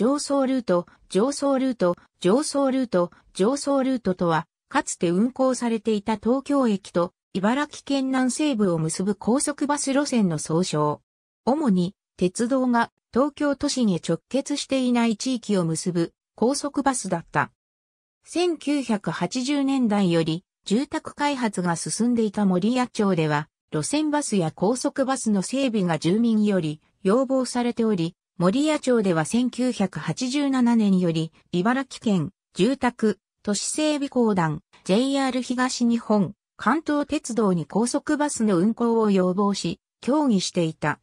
上層ルート、上層ルート、上層ルート、上層ルートとは、かつて運行されていた東京駅と茨城県南西部を結ぶ高速バス路線の総称。主に、鉄道が東京都心へ直結していない地域を結ぶ高速バスだった。1980年代より住宅開発が進んでいた森谷町では、路線バスや高速バスの整備が住民より要望されており、森谷町では1987年より、茨城県、住宅、都市整備公団、JR 東日本、関東鉄道に高速バスの運行を要望し、協議していた。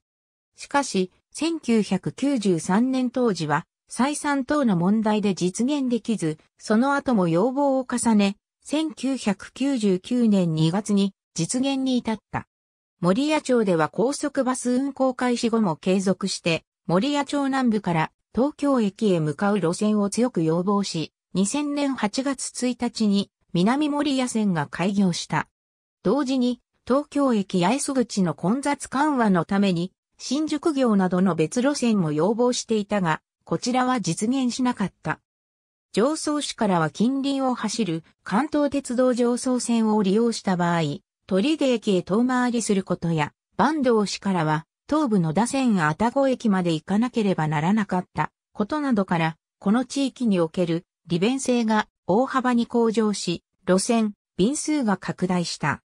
しかし、1993年当時は、再三等の問題で実現できず、その後も要望を重ね、1999年2月に実現に至った。森谷町では高速バス運行開始後も継続して、守谷町南部から東京駅へ向かう路線を強く要望し、2000年8月1日に南守谷線が開業した。同時に東京駅八重洲口の混雑緩和のために新宿業などの別路線も要望していたが、こちらは実現しなかった。上層市からは近隣を走る関東鉄道上層線を利用した場合、鳥出駅へ遠回りすることや、坂東市からは東部の打線あたご駅まで行かなければならなかったことなどから、この地域における利便性が大幅に向上し、路線、便数が拡大した。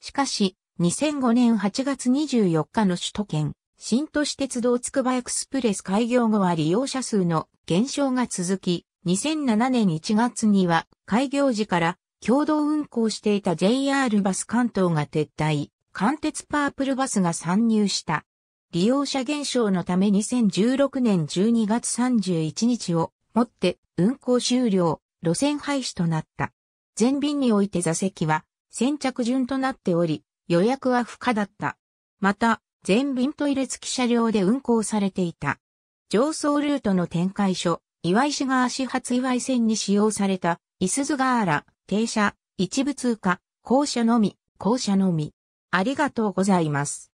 しかし、2005年8月24日の首都圏、新都市鉄道つくばエクスプレス開業後は利用者数の減少が続き、2007年1月には開業時から共同運行していた JR バス関東が撤退、関鉄パープルバスが参入した。利用者減少のため2016年12月31日をもって運行終了、路線廃止となった。全便において座席は先着順となっており、予約は不可だった。また、全便トイレ付き車両で運行されていた。上層ルートの展開所、岩石川始発岩井線に使用された、伊す津川原、停車、一部通過、校舎のみ、校舎のみ。ありがとうございます。